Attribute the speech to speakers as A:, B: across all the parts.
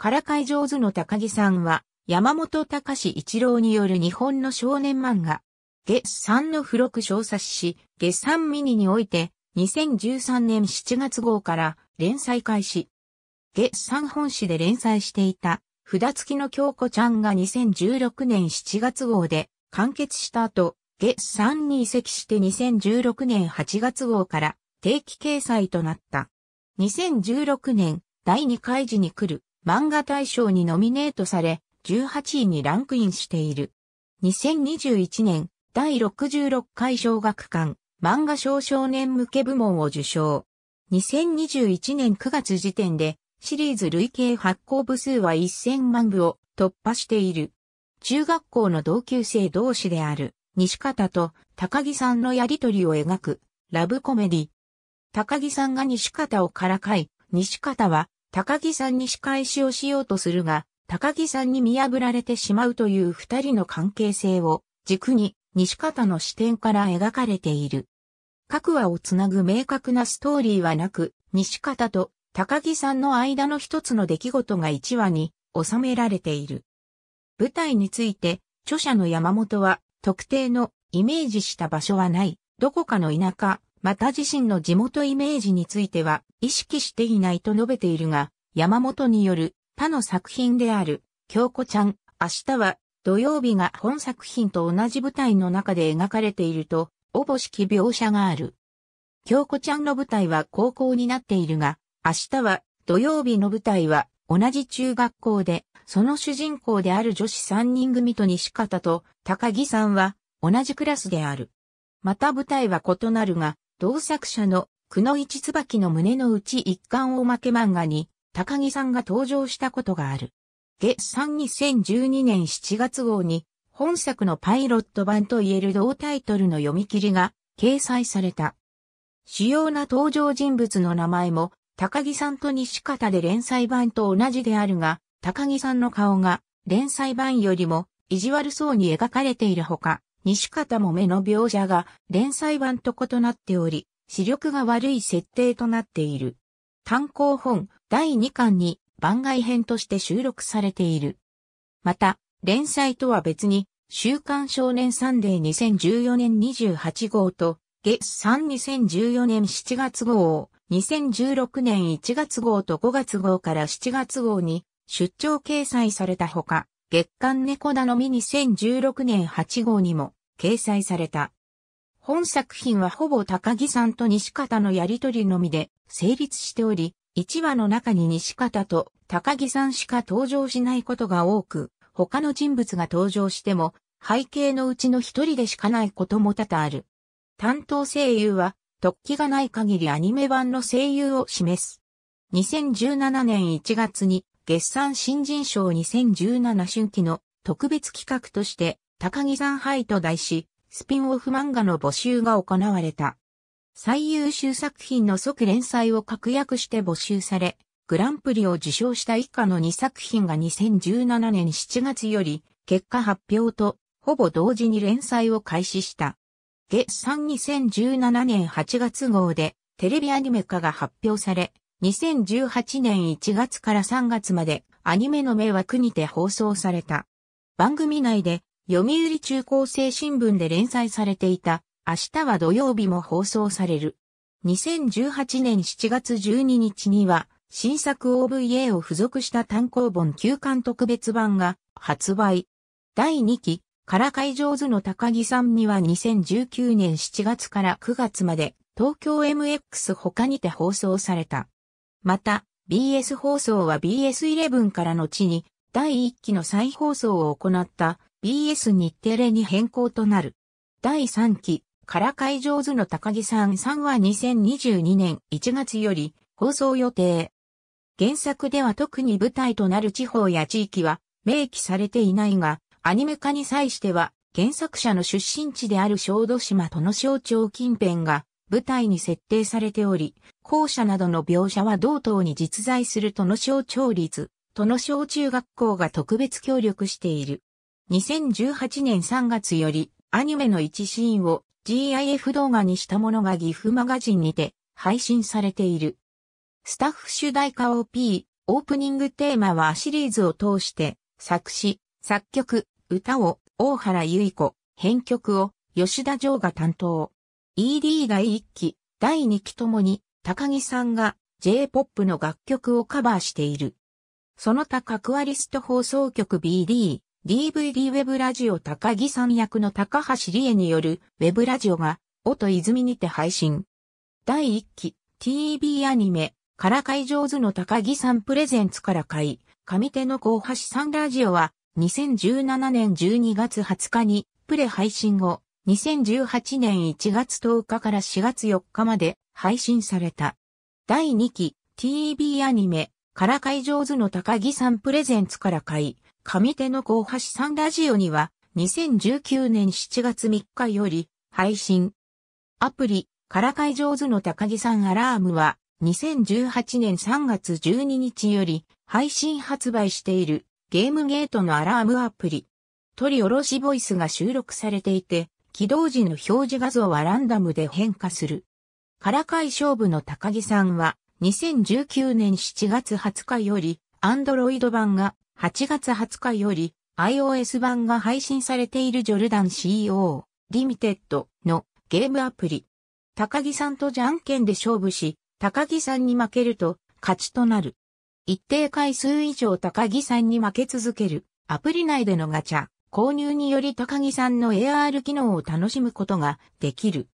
A: からかい上手の高木さんは、山本隆一郎による日本の少年漫画、月産の付録小冊子、月産ミニにおいて、2013年7月号から連載開始。月産本誌で連載していた、札付きの京子ちゃんが2016年7月号で完結した後、月産に移籍して2016年8月号から定期掲載となった。2016年第2回時に来る漫画大賞にノミネートされ、18位にランクインしている。2021年第66回小学館漫画賞少年向け部門を受賞。2021年9月時点でシリーズ累計発行部数は1000万部を突破している。中学校の同級生同士である西方と高木さんのやりとりを描くラブコメディ。高木さんが西方をからかい、西方は高木さんに仕返しをしようとするが、高木さんに見破られてしまうという二人の関係性を軸に西方の視点から描かれている。各話をつなぐ明確なストーリーはなく、西方と高木さんの間の一つの出来事が一話に収められている。舞台について、著者の山本は特定のイメージした場所はない、どこかの田舎、また自身の地元イメージについては意識していないと述べているが、山本による他の作品である、京子ちゃん、明日は土曜日が本作品と同じ舞台の中で描かれていると、おぼしき描写がある。京子ちゃんの舞台は高校になっているが、明日は土曜日の舞台は同じ中学校で、その主人公である女子3人組と西方と高木さんは同じクラスである。また舞台は異なるが、同作者のくのいば椿の胸の内一巻を負け漫画に、高木さんが登場したことがある。月産2012年7月号に、本作のパイロット版といえる同タイトルの読み切りが掲載された。主要な登場人物の名前も、高木さんと西方で連載版と同じであるが、高木さんの顔が連載版よりも意地悪そうに描かれているほか、西方も目の描写が連載版と異なっており、視力が悪い設定となっている。単行本第2巻に番外編として収録されている。また、連載とは別に、週刊少年サンデー2014年28号と、月3 2014年7月号を、2016年1月号と5月号から7月号に出張掲載されたほか、月刊猫だのみ2016年8号にも掲載された。本作品はほぼ高木さんと西方のやりとりのみで成立しており、1話の中に西方と高木さんしか登場しないことが多く、他の人物が登場しても背景のうちの一人でしかないことも多々ある。担当声優は突起がない限りアニメ版の声優を示す。2017年1月に月産新人賞2017春季の特別企画として高木さん杯と題し、スピンオフ漫画の募集が行われた。最優秀作品の即連載を確約して募集され、グランプリを受賞した以下の2作品が2017年7月より結果発表とほぼ同時に連載を開始した。月産2017年8月号でテレビアニメ化が発表され、2018年1月から3月までアニメの名枠にて放送された。番組内で読売中高生新聞で連載されていた明日は土曜日も放送される。2018年7月12日には新作 OVA を付属した単行本休館特別版が発売。第2期から会場図の高木さんには2019年7月から9月まで東京 MX 他にて放送された。また、BS 放送は BS11 から後に第1期の再放送を行った BS 日テレに変更となる。第3期、から会上図の高木さん3は2022年1月より放送予定。原作では特に舞台となる地方や地域は明記されていないが、アニメ化に際しては原作者の出身地である小豆島との象徴近辺が舞台に設定されており、校舎などの描写は同等に実在する都の小町立、都の小中学校が特別協力している。2018年3月より、アニメの1シーンを GIF 動画にしたものが岐阜マガジンにて配信されている。スタッフ主題歌 OP、オープニングテーマはシリーズを通して、作詞、作曲、歌を大原ゆい子、編曲を吉田城が担当。ED 第1期、第2期ともに、高木さんが J-POP の楽曲をカバーしている。その他クアリスト放送局 BD、DVD ウェブラジオ高木さん役の高橋理恵によるウェブラジオが、音泉にて配信。第1期、TV アニメ、からかい上手の高木さんプレゼンツからかい、上手の高橋さんラジオは、2017年12月20日に、プレ配信後、2018年1月10日から4月4日まで配信された。第2期 TV アニメ、からかい上手の高木さんプレゼンツからかい、上手の高橋さんラジオには、2019年7月3日より配信。アプリ、からかい上手の高木さんアラームは、2018年3月12日より配信発売しているゲームゲートのアラームアプリ。取り下ろしボイスが収録されていて、起動時の表示画像はランダムで変化する。からかい勝負の高木さんは、2019年7月20日より、Android 版が、8月20日より、iOS 版が配信されているジョルダン CEO、リミテッドのゲームアプリ。高木さんとじゃんけんで勝負し、高木さんに負けると勝ちとなる。一定回数以上高木さんに負け続けるアプリ内でのガチャ、購入により高木さんの AR 機能を楽しむことができる。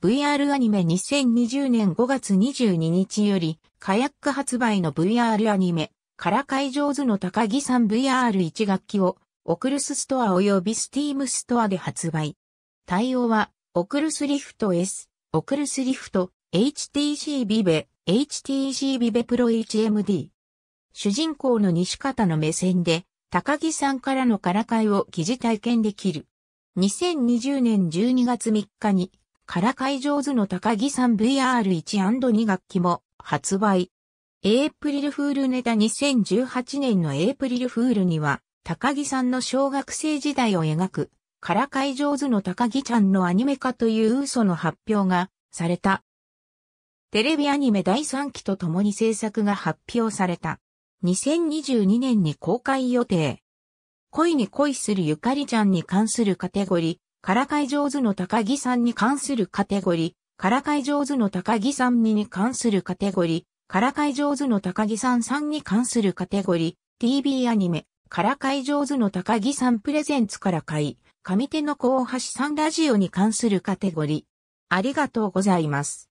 A: VR アニメ2020年5月22日より、カヤック発売の VR アニメ、から会場図の高木さん VR1 楽器を、オクルスストア及びスティームストアで発売。対応は、オクルスリフト S、オクルスリフト、HTC ビベ、HTC ビベプロ HMD。主人公の西方の目線で、高木さんからのからかいを疑似体験できる。2020年12月3日に、からかい上手の高木さん VR1&2 楽器も発売。エイプリルフールネタ2018年のエイプリルフールには、高木さんの小学生時代を描く、からかい上手の高木ちゃんのアニメ化という嘘の発表がされた。テレビアニメ第3期と共に制作が発表された。2022年に公開予定。恋に恋するゆかりちゃんに関するカテゴリー、からかい上手の高木さんに関するカテゴリー、からかい上手の高木さんにに関するカテゴリー、からかい上手の高木さんさんに関するカテゴリー、TV アニメ、からかい上手の高木さんプレゼンツからかい、上手の高橋さんラジオに関するカテゴリー。ありがとうございます。